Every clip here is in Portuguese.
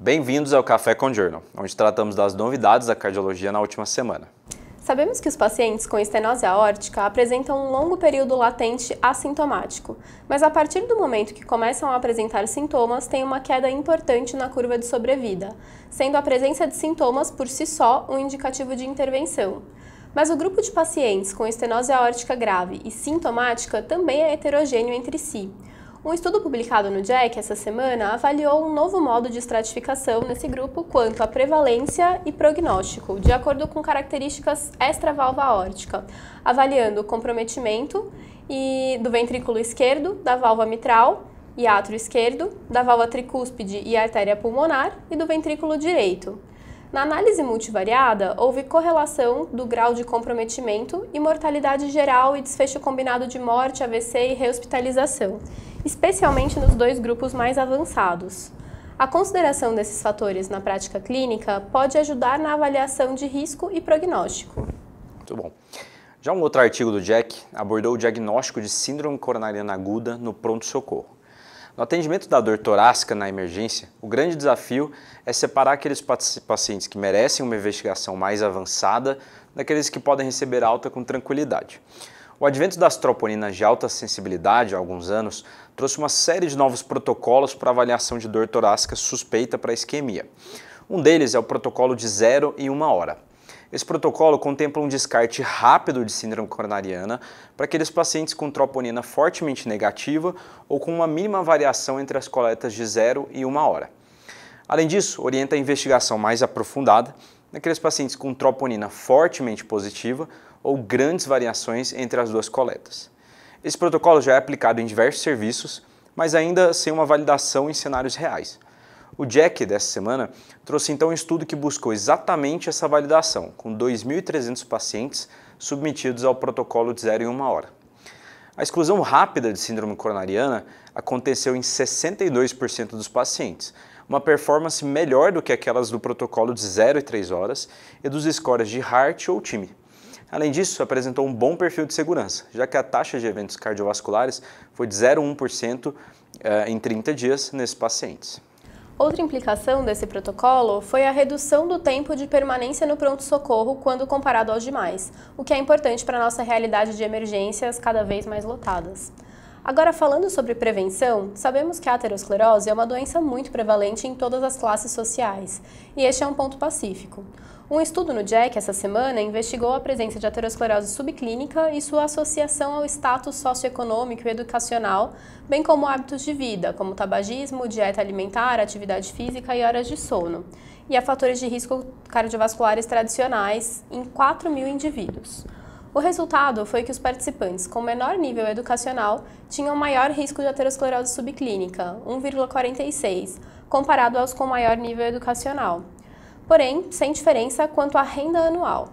Bem-vindos ao Café com Journal, onde tratamos das novidades da cardiologia na última semana. Sabemos que os pacientes com estenose aórtica apresentam um longo período latente assintomático, mas a partir do momento que começam a apresentar sintomas, tem uma queda importante na curva de sobrevida, sendo a presença de sintomas por si só um indicativo de intervenção. Mas o grupo de pacientes com estenose aórtica grave e sintomática também é heterogêneo entre si. Um estudo publicado no Jack essa semana avaliou um novo modo de estratificação nesse grupo quanto à prevalência e prognóstico, de acordo com características extravalva aórtica, avaliando o comprometimento e do ventrículo esquerdo, da valva mitral e átrio esquerdo, da valva tricúspide e artéria pulmonar e do ventrículo direito, na análise multivariada, houve correlação do grau de comprometimento e mortalidade geral e desfecho combinado de morte, AVC e rehospitalização, especialmente nos dois grupos mais avançados. A consideração desses fatores na prática clínica pode ajudar na avaliação de risco e prognóstico. Muito bom. Já um outro artigo do Jack abordou o diagnóstico de síndrome coronariana aguda no pronto-socorro. No atendimento da dor torácica na emergência, o grande desafio é separar aqueles pacientes que merecem uma investigação mais avançada daqueles que podem receber alta com tranquilidade. O advento das troponinas de alta sensibilidade há alguns anos trouxe uma série de novos protocolos para avaliação de dor torácica suspeita para isquemia. Um deles é o protocolo de 0 em 1 hora. Esse protocolo contempla um descarte rápido de síndrome coronariana para aqueles pacientes com troponina fortemente negativa ou com uma mínima variação entre as coletas de 0 e 1 hora. Além disso, orienta a investigação mais aprofundada naqueles pacientes com troponina fortemente positiva ou grandes variações entre as duas coletas. Esse protocolo já é aplicado em diversos serviços, mas ainda sem uma validação em cenários reais. O Jack, dessa semana, trouxe então um estudo que buscou exatamente essa validação, com 2.300 pacientes submetidos ao protocolo de 0 em 1 hora. A exclusão rápida de síndrome coronariana aconteceu em 62% dos pacientes, uma performance melhor do que aquelas do protocolo de 0 e 3 horas e dos scores de Heart ou Time. Além disso, apresentou um bom perfil de segurança, já que a taxa de eventos cardiovasculares foi de 0,1% eh, em 30 dias nesses pacientes. Outra implicação desse protocolo foi a redução do tempo de permanência no pronto-socorro quando comparado aos demais, o que é importante para a nossa realidade de emergências cada vez mais lotadas. Agora, falando sobre prevenção, sabemos que a aterosclerose é uma doença muito prevalente em todas as classes sociais, e este é um ponto pacífico. Um estudo no JEC essa semana investigou a presença de aterosclerose subclínica e sua associação ao status socioeconômico e educacional, bem como hábitos de vida, como tabagismo, dieta alimentar, atividade física e horas de sono, e a fatores de risco cardiovasculares tradicionais em 4 mil indivíduos. O resultado foi que os participantes com menor nível educacional tinham maior risco de aterosclerose subclínica, 1,46, comparado aos com maior nível educacional. Porém, sem diferença quanto à renda anual.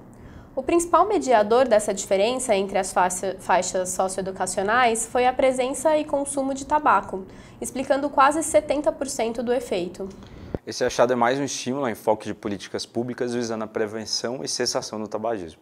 O principal mediador dessa diferença entre as faixas socioeducacionais foi a presença e consumo de tabaco, explicando quase 70% do efeito. Esse achado é mais um estímulo ao enfoque de políticas públicas visando a prevenção e cessação do tabagismo.